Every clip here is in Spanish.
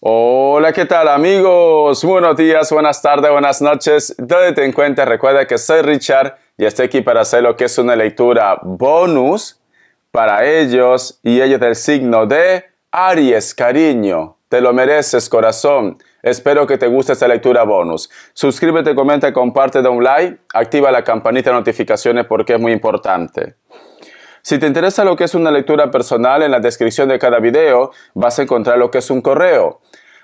Hola, ¿qué tal amigos? Buenos días, buenas tardes, buenas noches. Donde en cuenta, recuerda que soy Richard y estoy aquí para hacer lo que es una lectura bonus para ellos y ellos del signo de Aries, cariño. Te lo mereces, corazón. Espero que te guste esta lectura bonus. Suscríbete, comenta, comparte, da un like, activa la campanita de notificaciones porque es muy importante. Si te interesa lo que es una lectura personal, en la descripción de cada video vas a encontrar lo que es un correo.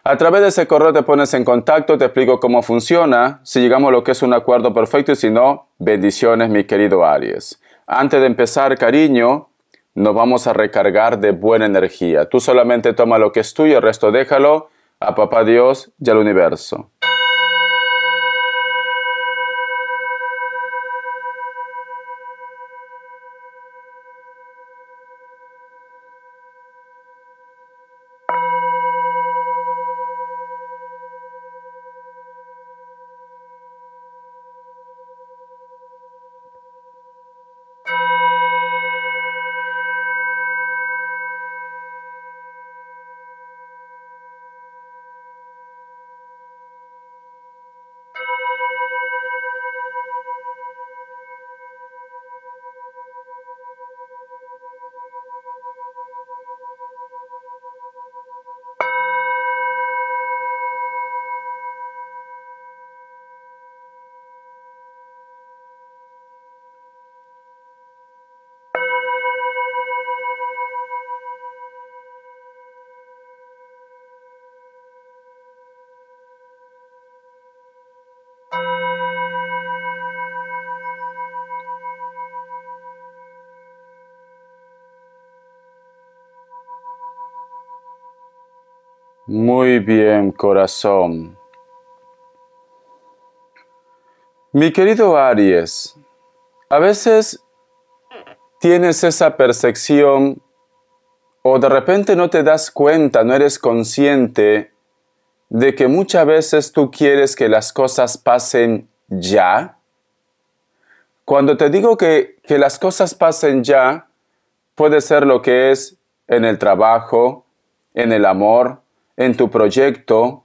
A través de ese correo te pones en contacto, te explico cómo funciona, si llegamos a lo que es un acuerdo perfecto y si no, bendiciones mi querido Aries. Antes de empezar, cariño, nos vamos a recargar de buena energía. Tú solamente toma lo que es tuyo, el resto déjalo a Papá Dios y al universo. Muy bien, corazón. Mi querido Aries, a veces tienes esa percepción o de repente no te das cuenta, no eres consciente de que muchas veces tú quieres que las cosas pasen ya. Cuando te digo que, que las cosas pasen ya, puede ser lo que es en el trabajo, en el amor, en tu proyecto,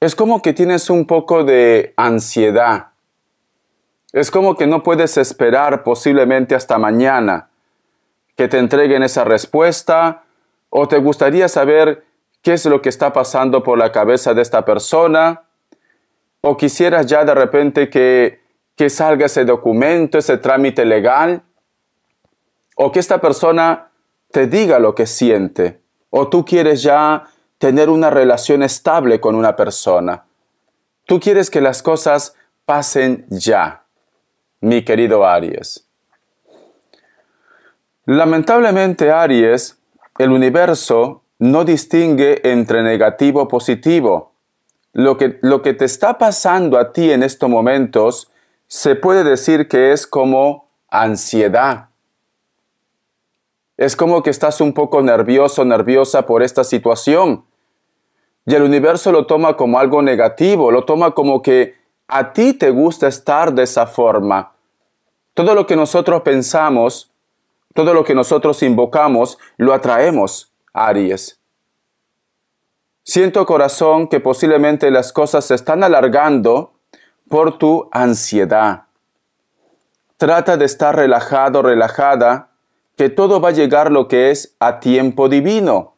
es como que tienes un poco de ansiedad. Es como que no puedes esperar posiblemente hasta mañana que te entreguen esa respuesta o te gustaría saber qué es lo que está pasando por la cabeza de esta persona o quisieras ya de repente que, que salga ese documento, ese trámite legal o que esta persona te diga lo que siente o tú quieres ya tener una relación estable con una persona. Tú quieres que las cosas pasen ya, mi querido Aries. Lamentablemente, Aries, el universo no distingue entre negativo o positivo. Lo que, lo que te está pasando a ti en estos momentos se puede decir que es como ansiedad, es como que estás un poco nervioso, nerviosa por esta situación. Y el universo lo toma como algo negativo, lo toma como que a ti te gusta estar de esa forma. Todo lo que nosotros pensamos, todo lo que nosotros invocamos, lo atraemos, Aries. Siento corazón que posiblemente las cosas se están alargando por tu ansiedad. Trata de estar relajado, relajada que todo va a llegar lo que es a tiempo divino.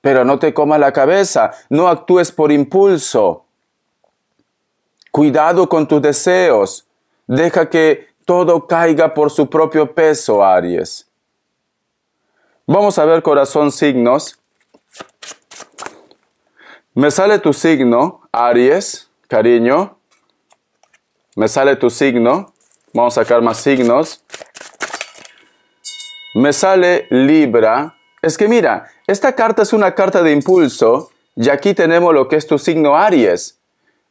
Pero no te coma la cabeza, no actúes por impulso. Cuidado con tus deseos, deja que todo caiga por su propio peso, Aries. Vamos a ver corazón signos. Me sale tu signo, Aries, cariño. Me sale tu signo. Vamos a sacar más signos me sale Libra. Es que mira, esta carta es una carta de impulso y aquí tenemos lo que es tu signo Aries.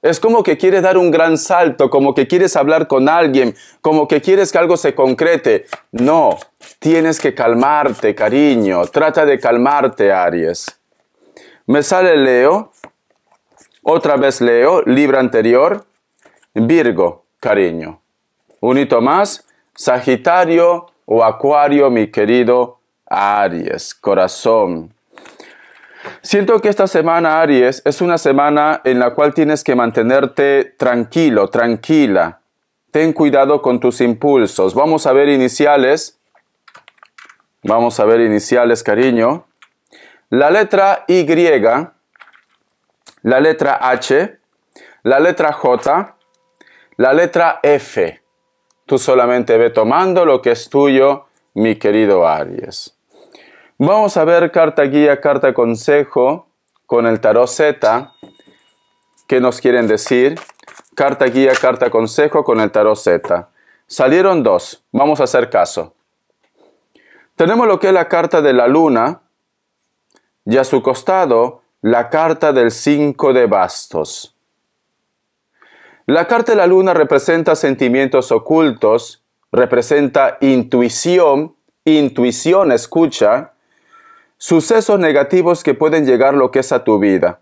Es como que quieres dar un gran salto, como que quieres hablar con alguien, como que quieres que algo se concrete. No, tienes que calmarte, cariño. Trata de calmarte, Aries. Me sale Leo. Otra vez Leo, Libra anterior. Virgo, cariño. Unito más. Sagitario, o acuario, mi querido Aries, corazón. Siento que esta semana, Aries, es una semana en la cual tienes que mantenerte tranquilo, tranquila. Ten cuidado con tus impulsos. Vamos a ver iniciales. Vamos a ver iniciales, cariño. La letra Y, la letra H, la letra J, la letra F. Tú solamente ve tomando lo que es tuyo, mi querido Aries. Vamos a ver carta guía, carta consejo con el tarot Z. ¿Qué nos quieren decir? Carta guía, carta consejo con el tarot Z. Salieron dos. Vamos a hacer caso. Tenemos lo que es la carta de la luna y a su costado la carta del 5 de bastos. La carta de la luna representa sentimientos ocultos, representa intuición, intuición escucha, sucesos negativos que pueden llegar lo que es a tu vida.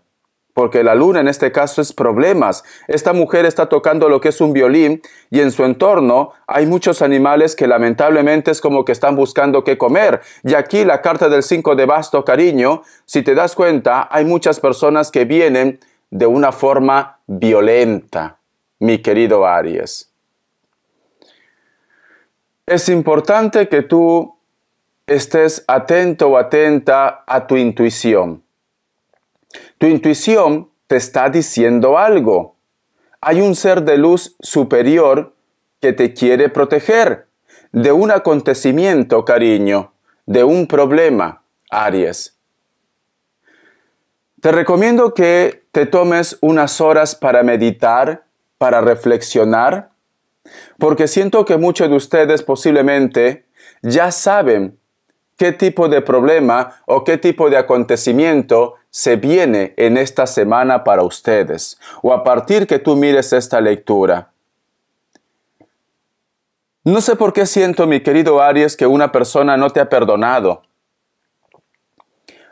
Porque la luna en este caso es problemas. Esta mujer está tocando lo que es un violín y en su entorno hay muchos animales que lamentablemente es como que están buscando qué comer. Y aquí la carta del 5 de basto, cariño, si te das cuenta, hay muchas personas que vienen de una forma violenta mi querido Aries. Es importante que tú estés atento o atenta a tu intuición. Tu intuición te está diciendo algo. Hay un ser de luz superior que te quiere proteger de un acontecimiento, cariño, de un problema, Aries. Te recomiendo que te tomes unas horas para meditar para reflexionar? Porque siento que muchos de ustedes posiblemente ya saben qué tipo de problema o qué tipo de acontecimiento se viene en esta semana para ustedes o a partir que tú mires esta lectura. No sé por qué siento, mi querido Aries, que una persona no te ha perdonado.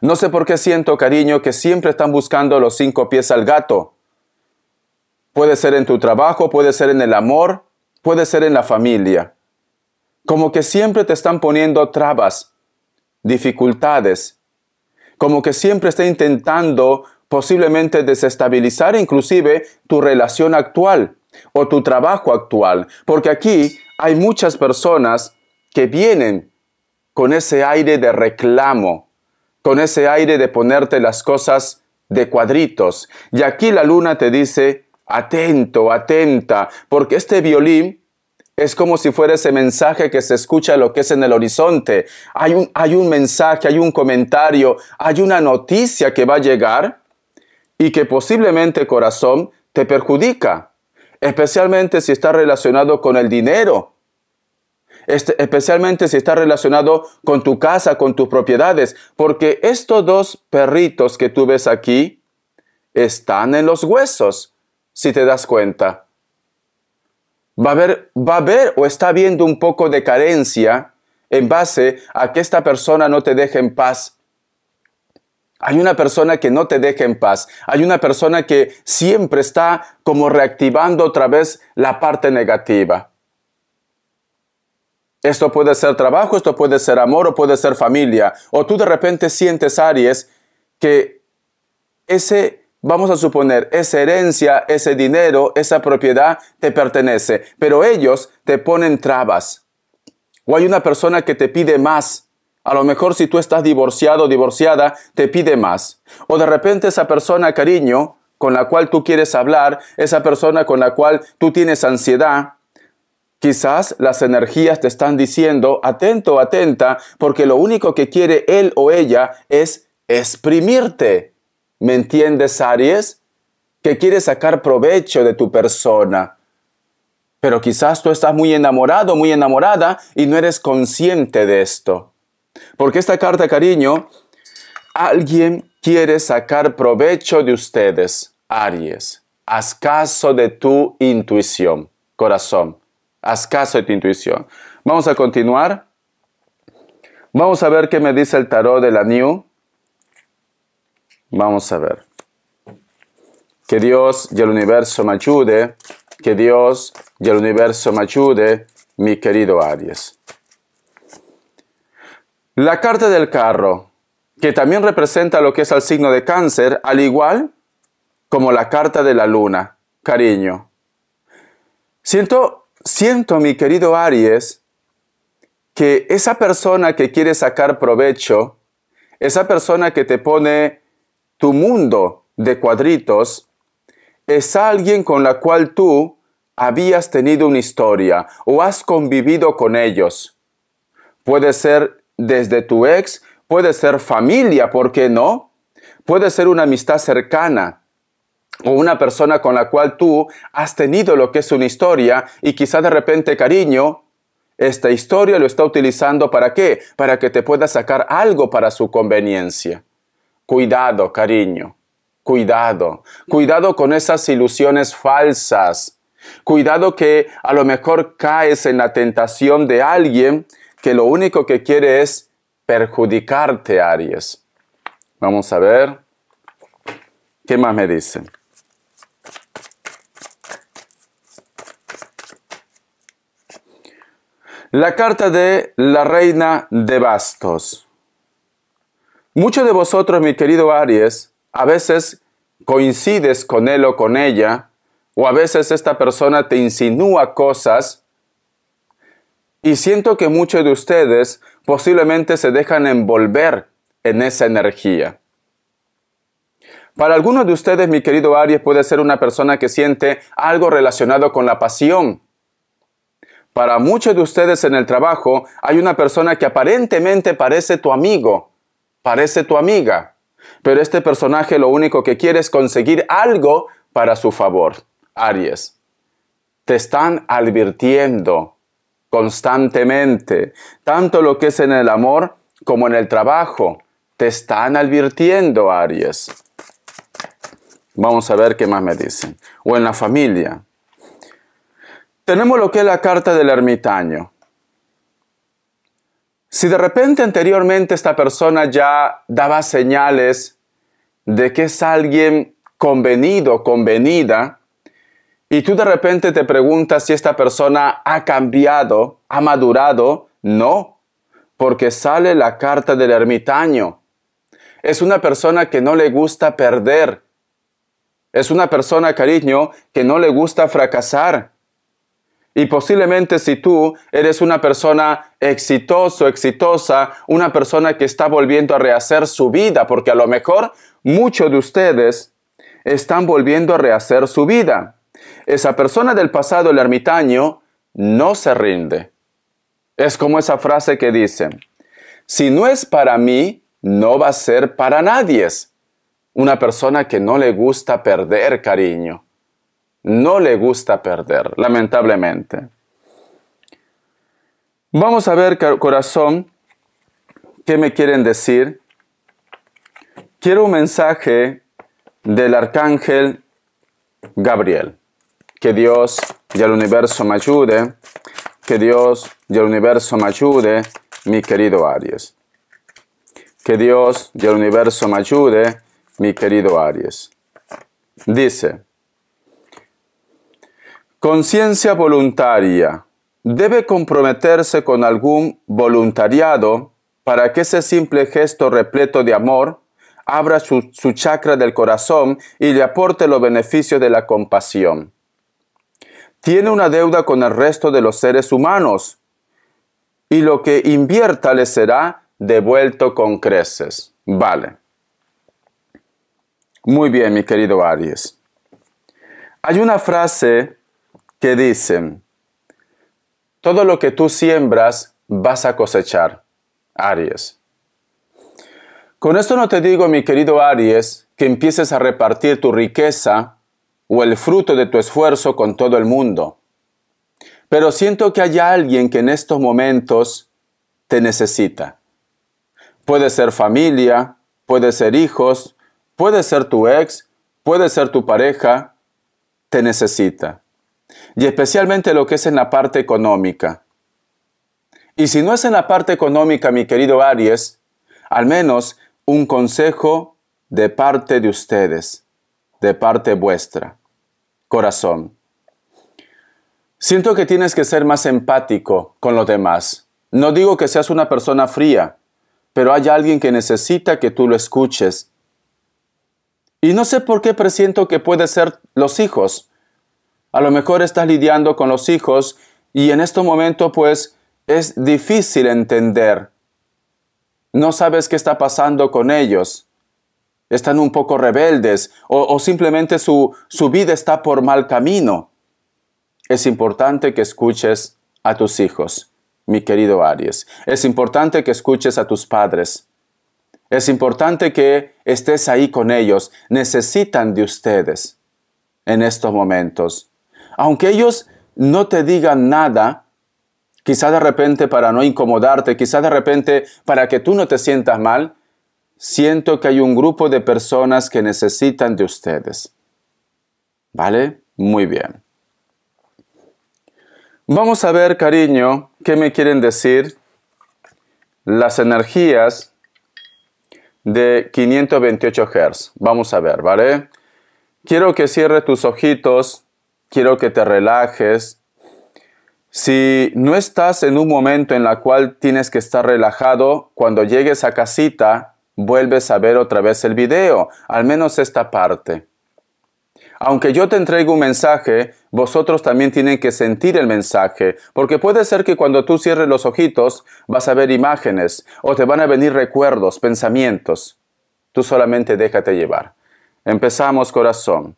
No sé por qué siento, cariño, que siempre están buscando los cinco pies al gato. Puede ser en tu trabajo, puede ser en el amor, puede ser en la familia. Como que siempre te están poniendo trabas, dificultades. Como que siempre está intentando posiblemente desestabilizar inclusive tu relación actual o tu trabajo actual. Porque aquí hay muchas personas que vienen con ese aire de reclamo, con ese aire de ponerte las cosas de cuadritos. Y aquí la luna te dice, atento, atenta, porque este violín es como si fuera ese mensaje que se escucha lo que es en el horizonte. Hay un, hay un mensaje, hay un comentario, hay una noticia que va a llegar y que posiblemente corazón te perjudica, especialmente si está relacionado con el dinero, este, especialmente si está relacionado con tu casa, con tus propiedades, porque estos dos perritos que tú ves aquí están en los huesos si te das cuenta. Va a haber, va a o está habiendo un poco de carencia en base a que esta persona no te deje en paz. Hay una persona que no te deja en paz. Hay una persona que siempre está como reactivando otra vez la parte negativa. Esto puede ser trabajo, esto puede ser amor o puede ser familia. O tú de repente sientes, Aries, que ese vamos a suponer, esa herencia, ese dinero, esa propiedad te pertenece, pero ellos te ponen trabas. O hay una persona que te pide más. A lo mejor si tú estás divorciado o divorciada, te pide más. O de repente esa persona, cariño, con la cual tú quieres hablar, esa persona con la cual tú tienes ansiedad, Quizás las energías te están diciendo, atento, atenta, porque lo único que quiere él o ella es exprimirte. ¿Me entiendes, Aries? Que quiere sacar provecho de tu persona. Pero quizás tú estás muy enamorado, muy enamorada y no eres consciente de esto. Porque esta carta, cariño, alguien quiere sacar provecho de ustedes, Aries. Haz caso de tu intuición, corazón. Haz caso de tu intuición. Vamos a continuar. Vamos a ver qué me dice el tarot de la New. Vamos a ver. Que Dios y el universo me ayude, que Dios y el universo me ayude, mi querido Aries. La carta del carro, que también representa lo que es el signo de cáncer, al igual como la carta de la luna, cariño. Siento, siento, mi querido Aries, que esa persona que quiere sacar provecho, esa persona que te pone tu mundo de cuadritos es alguien con la cual tú habías tenido una historia o has convivido con ellos. Puede ser desde tu ex, puede ser familia, ¿por qué no? Puede ser una amistad cercana o una persona con la cual tú has tenido lo que es una historia y quizá de repente cariño, esta historia lo está utilizando para qué? Para que te pueda sacar algo para su conveniencia. Cuidado, cariño. Cuidado. Cuidado con esas ilusiones falsas. Cuidado que a lo mejor caes en la tentación de alguien que lo único que quiere es perjudicarte, Aries. Vamos a ver. ¿Qué más me dicen? La carta de la reina de bastos. Muchos de vosotros, mi querido Aries, a veces coincides con él o con ella, o a veces esta persona te insinúa cosas, y siento que muchos de ustedes posiblemente se dejan envolver en esa energía. Para algunos de ustedes, mi querido Aries, puede ser una persona que siente algo relacionado con la pasión. Para muchos de ustedes en el trabajo, hay una persona que aparentemente parece tu amigo, parece tu amiga, pero este personaje lo único que quiere es conseguir algo para su favor. Aries, te están advirtiendo constantemente, tanto lo que es en el amor como en el trabajo. Te están advirtiendo, Aries. Vamos a ver qué más me dicen. O en la familia. Tenemos lo que es la carta del ermitaño. Si de repente anteriormente esta persona ya daba señales de que es alguien convenido, convenida, y tú de repente te preguntas si esta persona ha cambiado, ha madurado, no, porque sale la carta del ermitaño. Es una persona que no le gusta perder. Es una persona, cariño, que no le gusta fracasar. Y posiblemente si tú eres una persona exitoso, exitosa, una persona que está volviendo a rehacer su vida, porque a lo mejor muchos de ustedes están volviendo a rehacer su vida. Esa persona del pasado, el ermitaño, no se rinde. Es como esa frase que dice, si no es para mí, no va a ser para nadie. Una persona que no le gusta perder cariño no le gusta perder, lamentablemente. Vamos a ver, corazón, qué me quieren decir. Quiero un mensaje del arcángel Gabriel. Que Dios y el universo me ayude. Que Dios y el universo me ayude, mi querido Aries. Que Dios y el universo me ayude, mi querido Aries. Dice, Conciencia voluntaria. Debe comprometerse con algún voluntariado para que ese simple gesto repleto de amor abra su, chacra chakra del corazón y le aporte los beneficios de la compasión. Tiene una deuda con el resto de los seres humanos y lo que invierta le será devuelto con creces. Vale. Muy bien, mi querido Aries. Hay una frase que dicen, todo lo que tú siembras vas a cosechar, Aries. Con esto no te digo, mi querido Aries, que empieces a repartir tu riqueza o el fruto de tu esfuerzo con todo el mundo. Pero siento que hay alguien que en estos momentos te necesita. Puede ser familia, puede ser hijos, puede ser tu ex, puede ser tu pareja, te necesita y especialmente lo que es en la parte económica. Y si no es en la parte económica, mi querido Aries, al menos un consejo de parte de ustedes, de parte vuestra. Corazón. Siento que tienes que ser más empático con los demás. No digo que seas una persona fría, pero hay alguien que necesita que tú lo escuches. Y no sé por qué presiento que puede ser los hijos, a lo mejor estás lidiando con los hijos y en este momento pues es difícil entender. No sabes qué está pasando con ellos. Están un poco rebeldes o, simplemente su vida está por mal camino. Es importante que escuches a tus hijos, mi querido Aries. Es importante que escuches a tus padres. Es importante que estés ahí con ellos. Necesitan de ustedes en estos momentos. Aunque ellos no te digan nada, quizá de repente para no incomodarte, quizá de repente para que tú no te sientas mal, siento que hay un grupo de personas que necesitan de ustedes. ¿Vale? Muy bien. Vamos a ver, cariño, qué me quieren decir las energías de 528 Hz. Vamos a ver, ¿vale? Quiero que cierres tus ojitos quiero que te relajes. Si no estás en un momento en el cual tienes que estar relajado, cuando llegues a casita, vuelves a ver otra vez el video, al menos esta parte. Aunque yo te entregue un mensaje, vosotros también tienen que sentir el mensaje, porque puede ser que cuando tú cierres los ojitos vas a ver imágenes o te van a venir recuerdos, pensamientos. Tú solamente déjate llevar. Empezamos corazón.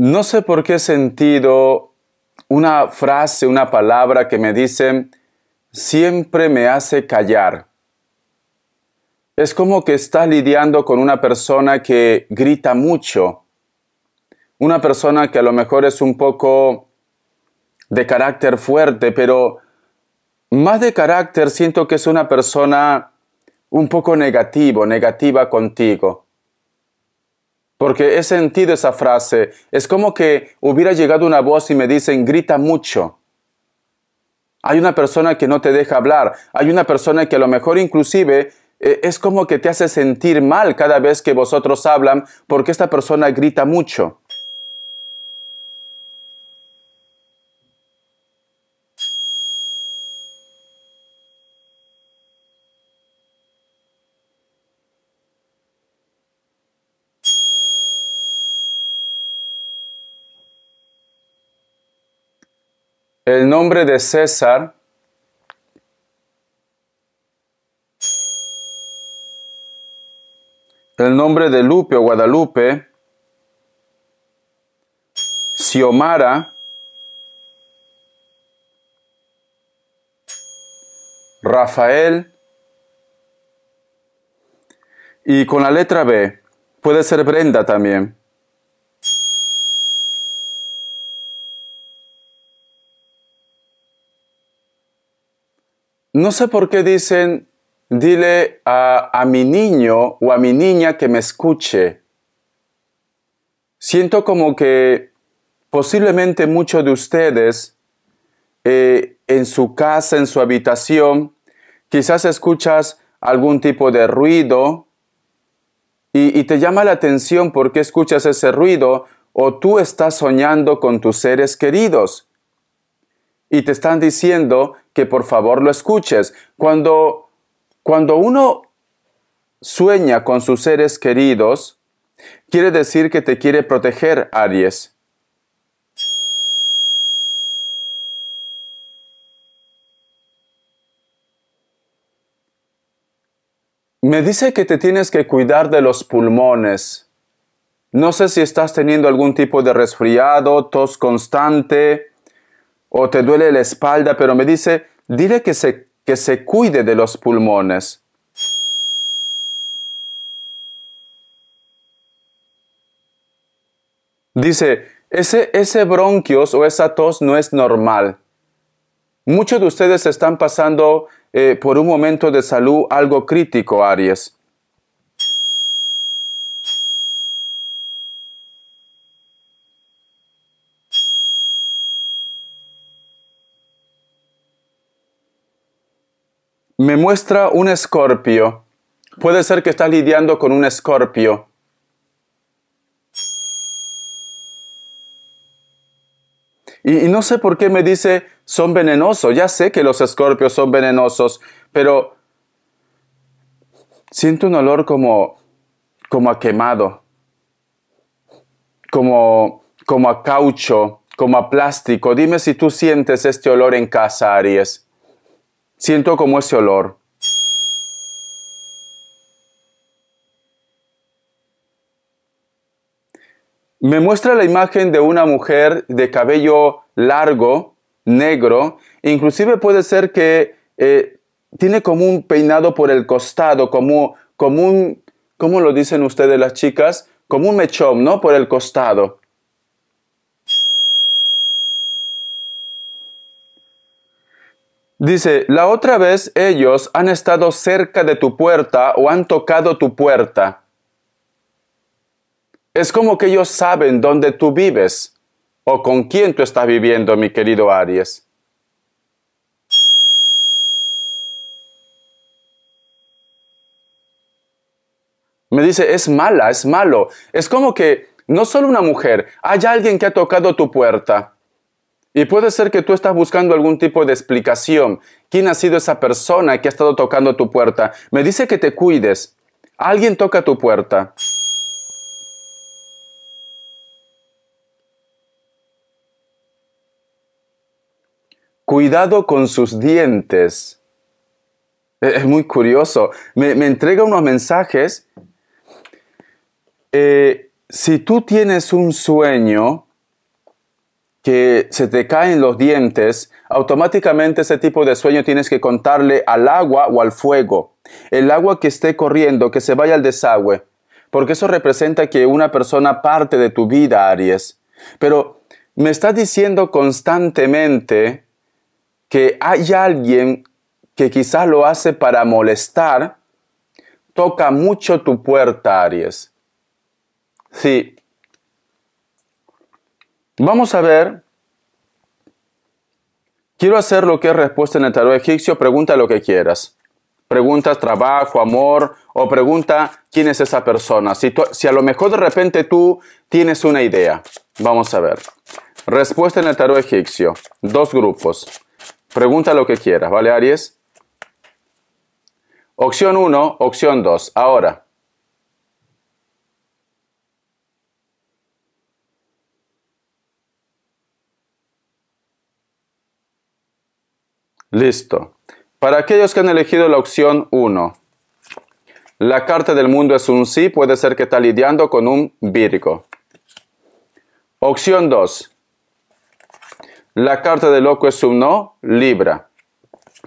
no sé por qué he sentido una frase, una palabra que me dice, siempre me hace callar. Es como que estás lidiando con una persona que grita mucho, una persona que a lo mejor es un poco de carácter fuerte, pero más de carácter siento que es una persona un poco negativo, negativa contigo porque he sentido esa frase. Es como que hubiera llegado una voz y me dicen, grita mucho. Hay una persona que no te deja hablar. Hay una persona que a lo mejor inclusive eh, es como que te hace sentir mal cada vez que vosotros hablan porque esta persona grita mucho. el nombre de César el nombre de Lupe o Guadalupe, Xiomara, Rafael, y con la letra B, puede ser Brenda también. No sé por qué dicen, dile a, mi niño o a mi niña que me escuche. Siento como que posiblemente muchos de ustedes eh, en su casa, en su habitación, quizás escuchas algún tipo de ruido y, y te llama la atención por qué escuchas ese ruido o tú estás soñando con tus seres queridos y te están diciendo que por favor lo escuches. Cuando, cuando uno sueña con sus seres queridos, quiere decir que te quiere proteger, Aries. Me dice que te tienes que cuidar de los pulmones. No sé si estás teniendo algún tipo de resfriado, tos constante, o te duele la espalda, pero me dice, dile que se, que se cuide de los pulmones. Dice, ese, ese bronquios o esa tos no es normal. Muchos de ustedes están pasando eh, por un momento de salud algo crítico, Aries. me muestra un escorpio. Puede ser que estás lidiando con un escorpio. Y, no sé por qué me dice, son venenosos. Ya sé que los escorpios son venenosos, pero siento un olor como, como a quemado, como, como a caucho, como a plástico. Dime si tú sientes este olor en casa, Aries. Siento como ese olor. Me muestra la imagen de una mujer de cabello largo, negro, inclusive puede ser que eh, tiene como un peinado por el costado, como, como un, ¿cómo lo dicen ustedes las chicas? Como un mechón, ¿no? Por el costado. Dice, la otra vez ellos han estado cerca de tu puerta o han tocado tu puerta. Es como que ellos saben dónde tú vives o con quién tú estás viviendo, mi querido Aries. Me dice, es mala, es malo. Es como que no solo una mujer, hay alguien que ha tocado tu puerta. Y puede ser que tú estás buscando algún tipo de explicación. ¿Quién ha sido esa persona que ha estado tocando tu puerta? Me dice que te cuides. Alguien toca tu puerta. Cuidado con sus dientes. E, es muy curioso. Me, entrega unos mensajes. Eh, si tú tienes un sueño, que se te caen los dientes, automáticamente ese tipo de sueño tienes que contarle al agua o al fuego. El agua que esté corriendo, que se vaya al desagüe, porque eso representa que una persona parte de tu vida, Aries. Pero me está diciendo constantemente que hay alguien que quizás lo hace para molestar, toca mucho tu puerta, Aries. Sí, Vamos a ver. Quiero hacer lo que es respuesta en el tarot egipcio. Pregunta lo que quieras. Preguntas trabajo, amor o pregunta quién es esa persona. Si, si a lo mejor de repente tú tienes una idea. Vamos a ver. Respuesta en el tarot egipcio. Dos grupos. Pregunta lo que quieras, ¿vale, Aries? Opción 1, opción 2. Ahora, Listo. Para aquellos que han elegido la opción 1, la carta del mundo es un sí, puede ser que está lidiando con un Virgo. Opción 2. La carta del loco es un no, Libra.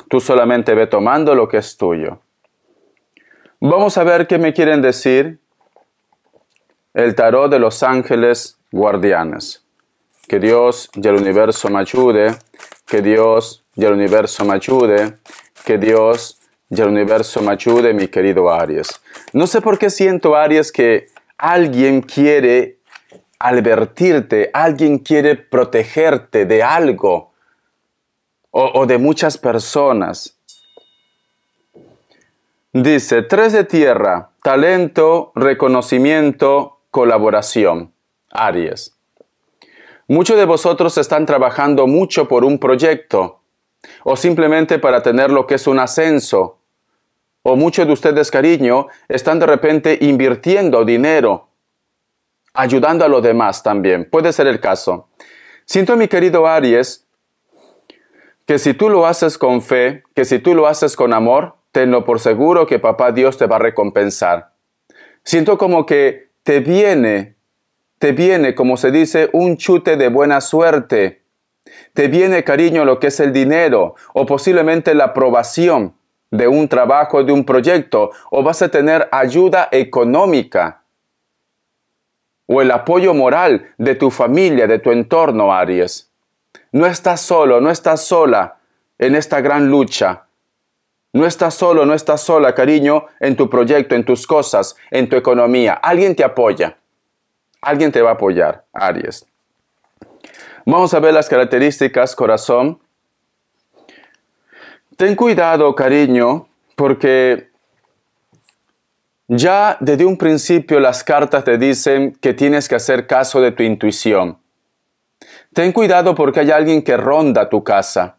Tú solamente ve tomando lo que es tuyo. Vamos a ver qué me quieren decir el tarot de los ángeles guardianes. Que Dios y el universo me ayude, que Dios y el universo me ayude, que Dios y el universo me ayude, mi querido Aries. No sé por qué siento, Aries, que alguien quiere advertirte, alguien quiere protegerte de algo o, de muchas personas. Dice, tres de tierra, talento, reconocimiento, colaboración. Aries. Muchos de vosotros están trabajando mucho por un proyecto, o simplemente para tener lo que es un ascenso. O muchos de ustedes, cariño, están de repente invirtiendo dinero, ayudando a los demás también. Puede ser el caso. Siento, mi querido Aries, que si tú lo haces con fe, que si tú lo haces con amor, tenlo por seguro que papá Dios te va a recompensar. Siento como que te viene, te viene, como se dice, un chute de buena suerte te viene cariño lo que es el dinero o posiblemente la aprobación de un trabajo, de un proyecto, o vas a tener ayuda económica o el apoyo moral de tu familia, de tu entorno, Aries. No estás solo, no estás sola en esta gran lucha. No estás solo, no estás sola, cariño, en tu proyecto, en tus cosas, en tu economía. Alguien te apoya. Alguien te va a apoyar, Aries. Vamos a ver las características, corazón. Ten cuidado, cariño, porque ya desde un principio las cartas te dicen que tienes que hacer caso de tu intuición. Ten cuidado porque hay alguien que ronda tu casa.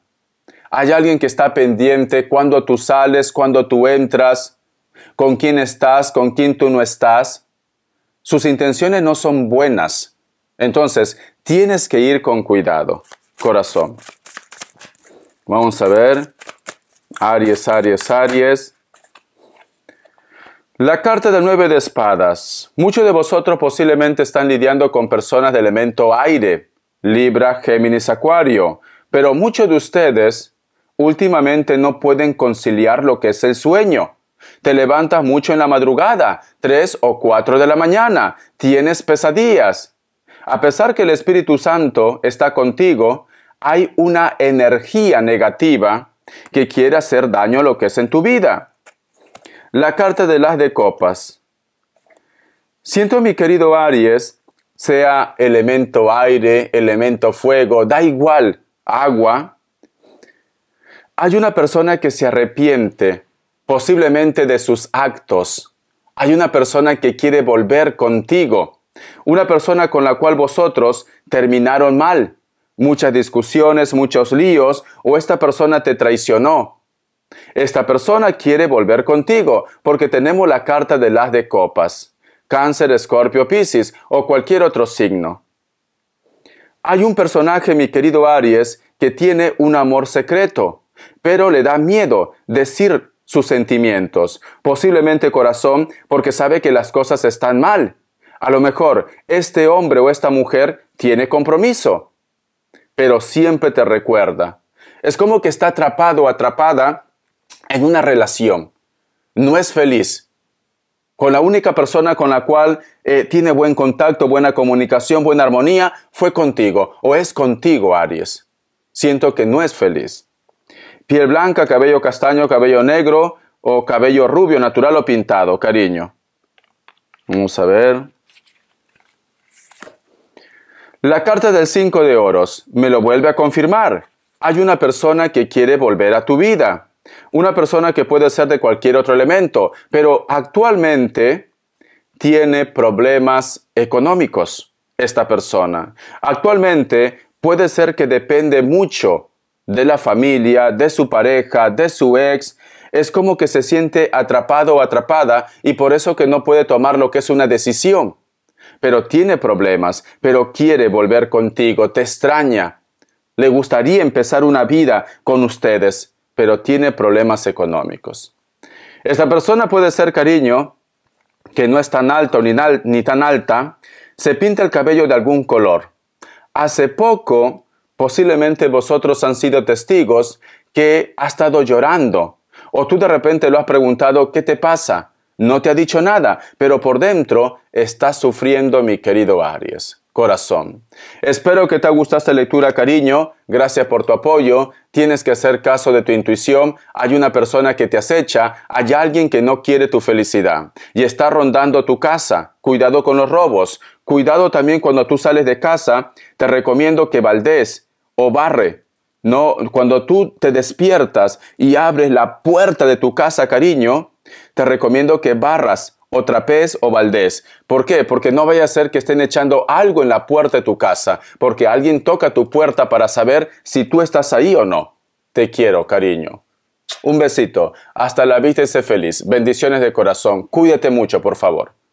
Hay alguien que está pendiente cuando tú sales, cuando tú entras, con quién estás, con quién tú no estás. Sus intenciones no son buenas. Entonces, tienes que ir con cuidado. Corazón. Vamos a ver. Aries, Aries, Aries. La carta de nueve de espadas. Muchos de vosotros posiblemente están lidiando con personas de elemento aire, Libra, Géminis, Acuario, pero muchos de ustedes últimamente no pueden conciliar lo que es el sueño. Te levantas mucho en la madrugada, Tres o cuatro de la mañana, tienes pesadillas, a pesar que el Espíritu Santo está contigo, hay una energía negativa que quiere hacer daño a lo que es en tu vida. La carta de las de copas. Siento, mi querido Aries, sea elemento aire, elemento fuego, da igual, agua, hay una persona que se arrepiente posiblemente de sus actos. Hay una persona que quiere volver contigo una persona con la cual vosotros terminaron mal, muchas discusiones, muchos líos, o esta persona te traicionó. Esta persona quiere volver contigo, porque tenemos la carta de las de copas, cáncer, escorpio, piscis o cualquier otro signo. Hay un personaje, mi querido Aries, que tiene un amor secreto, pero le da miedo decir sus sentimientos, posiblemente corazón, porque sabe que las cosas están mal. A lo mejor este hombre o esta mujer tiene compromiso, pero siempre te recuerda. Es como que está atrapado o atrapada en una relación. No es feliz. Con la única persona con la cual eh, tiene buen contacto, buena comunicación, buena armonía, fue contigo o es contigo, Aries. Siento que no es feliz. Piel blanca, cabello castaño, cabello negro o cabello rubio, natural o pintado, cariño. Vamos a ver. La carta del 5 de oros me lo vuelve a confirmar. Hay una persona que quiere volver a tu vida. Una persona que puede ser de cualquier otro elemento, pero actualmente tiene problemas económicos esta persona. Actualmente puede ser que depende mucho de la familia, de su pareja, de su ex. Es como que se siente atrapado o atrapada y por eso que no puede tomar lo que es una decisión pero tiene problemas, pero quiere volver contigo, te extraña. Le gustaría empezar una vida con ustedes, pero tiene problemas económicos. Esta persona puede ser cariño, que no es tan alto ni, ni tan alta, se pinta el cabello de algún color. Hace poco, posiblemente vosotros han sido testigos que ha estado llorando, o tú de repente lo has preguntado, ¿qué te pasa? No te ha dicho nada, pero por dentro estás sufriendo, mi querido Aries. Corazón. Espero que te gustado esta lectura, cariño. Gracias por tu apoyo. Tienes que hacer caso de tu intuición. Hay una persona que te acecha. Hay alguien que no quiere tu felicidad y está rondando tu casa. Cuidado con los robos. Cuidado también cuando tú sales de casa. Te recomiendo que Valdés o Barre no, cuando tú te despiertas y abres la puerta de tu casa, cariño, te recomiendo que barras o trapez o valdés. ¿Por qué? Porque no vaya a ser que estén echando algo en la puerta de tu casa, porque alguien toca tu puerta para saber si tú estás ahí o no. Te quiero, cariño. Un besito. Hasta la vista y sé feliz. Bendiciones de corazón. Cuídate mucho, por favor.